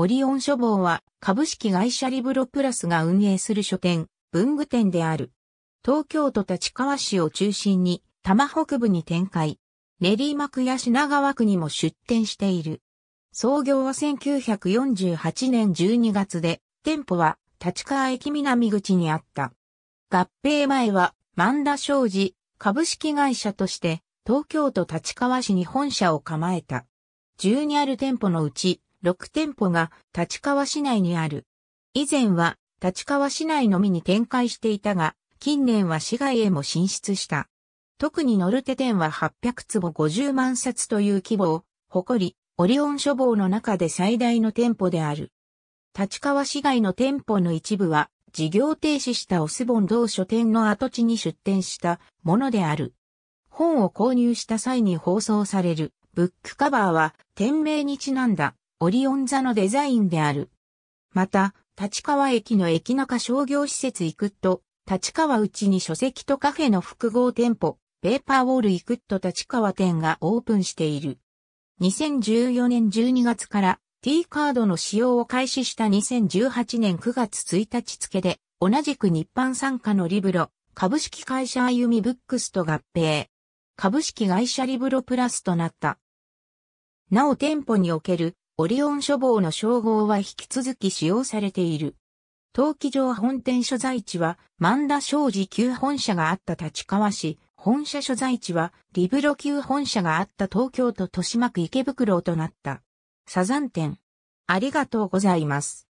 オリオン書房は株式会社リブロプラスが運営する書店、文具店である。東京都立川市を中心に多摩北部に展開。練馬区や品川区にも出店している。創業は1948年12月で、店舗は立川駅南口にあった。合併前は万田商事株式会社として東京都立川市に本社を構えた。12ある店舗のうち6店舗が立川市内にある。以前は立川市内のみに展開していたが、近年は市外へも進出した。特にノルテ店は800坪50万冊という規模を誇り、オリオン書房の中で最大の店舗である。立川市外の店舗の一部は、事業停止したオスボン同書店の跡地に出店したものである。本を購入した際に放送されるブックカバーは店名にちなんだオリオン座のデザインである。また、立川駅の駅中商業施設イクット、立川内に書籍とカフェの複合店舗、ペーパーウォールイクット立川店がオープンしている。2014年12月から T カードの使用を開始した2018年9月1日付で、同じく日版参加のリブロ、株式会社あゆみブックスと合併。株式会社リブロプラスとなった。なお店舗におけるオリオン書房の称号は引き続き使用されている。登記上本店所在地は、万田商事旧本社があった立川市、本社所在地は、リブロ旧本社があった東京都豊島区池袋となった。サザン店。ありがとうございます。